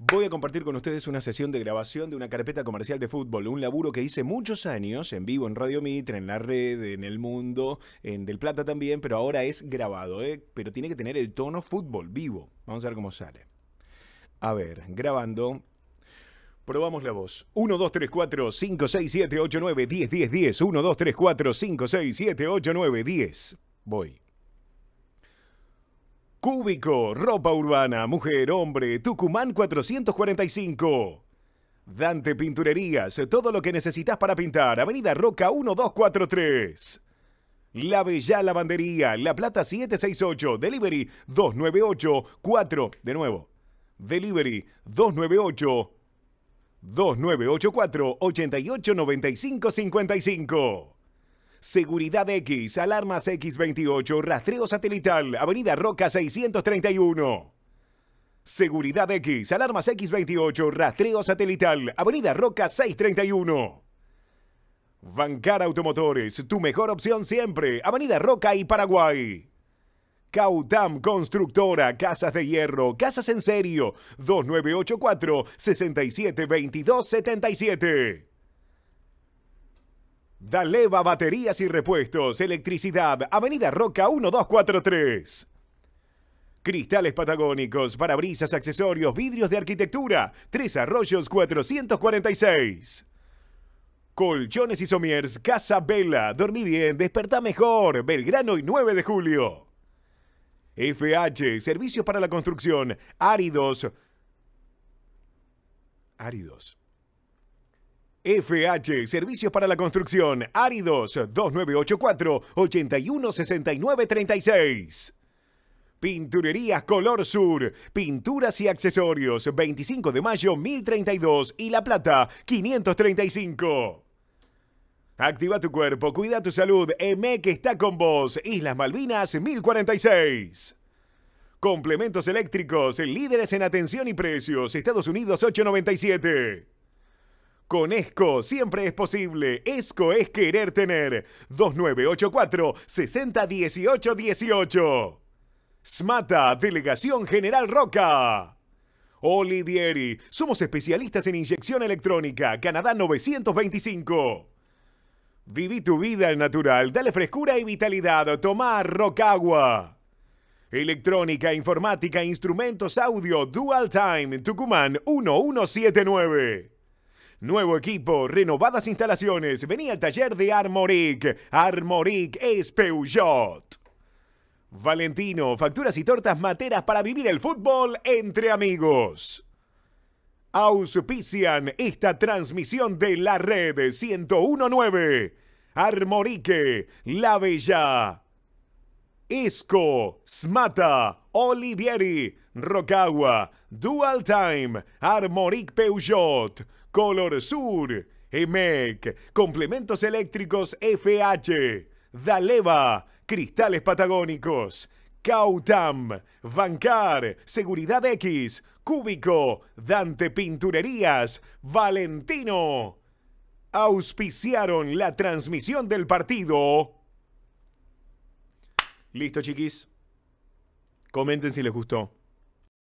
Voy a compartir con ustedes una sesión de grabación de una carpeta comercial de fútbol, un laburo que hice muchos años en vivo en Radio Mitre, en la red, en el mundo, en Del Plata también, pero ahora es grabado, ¿eh? pero tiene que tener el tono fútbol vivo. Vamos a ver cómo sale. A ver, grabando. Probamos la voz. 1, 2, 3, 4, 5, 6, 7, 8, 9, 10, 10, 10. 1, 2, 3, 4, 5, 6, 7, 8, 9, 10. Voy. Cúbico, ropa urbana, mujer, hombre, Tucumán 445. Dante Pinturerías, todo lo que necesitas para pintar, Avenida Roca 1243. La Bella Lavandería, La Plata 768, Delivery 2984, de nuevo, Delivery 298 2984 889555 Seguridad X, Alarmas X28, Rastreo Satelital, Avenida Roca 631. Seguridad X, Alarmas X28, Rastreo Satelital, Avenida Roca 631. Bancar Automotores, tu mejor opción siempre, Avenida Roca y Paraguay. Cautam Constructora, Casas de Hierro, Casas en Serio, 2984 672277 Daleva Baterías y Repuestos, Electricidad, Avenida Roca 1243. Cristales patagónicos, parabrisas, accesorios, vidrios de arquitectura, Tres Arroyos 446. Colchones y somiers, Casa Vela, dormí bien, despertá mejor, Belgrano y 9 de julio. FH, servicios para la construcción, áridos. Áridos. FH Servicios para la Construcción, áridos 2984-816936. Pinturerías Color Sur, pinturas y accesorios, 25 de mayo 1032 y La Plata 535. Activa tu cuerpo, cuida tu salud, EMEC está con vos, Islas Malvinas 1046. Complementos eléctricos, líderes en atención y precios, Estados Unidos 897. Con ESCO siempre es posible. ESCO es querer tener. 2984-601818. SMATA, Delegación General Roca. Olivieri, somos especialistas en inyección electrónica. Canadá 925. Viví tu vida al natural. Dale frescura y vitalidad. Tomá Rocagua. Electrónica, informática, instrumentos, audio, Dual Time, Tucumán 1179. Nuevo equipo, renovadas instalaciones. Venía al taller de Armorique. Armoric es Peugeot. Valentino, facturas y tortas materas para vivir el fútbol entre amigos. Auspician esta transmisión de la red 1019. Armorique, La Bella. Esco, Smata, Olivieri, Rocagua, Dual Time, Armoric Peugeot, Color Sur, EMEC, Complementos Eléctricos FH, Daleva, Cristales Patagónicos, Cautam, VanCar, Seguridad X, Cúbico, Dante Pinturerías, Valentino. Auspiciaron la transmisión del partido. Listo, chiquis. Comenten si les gustó.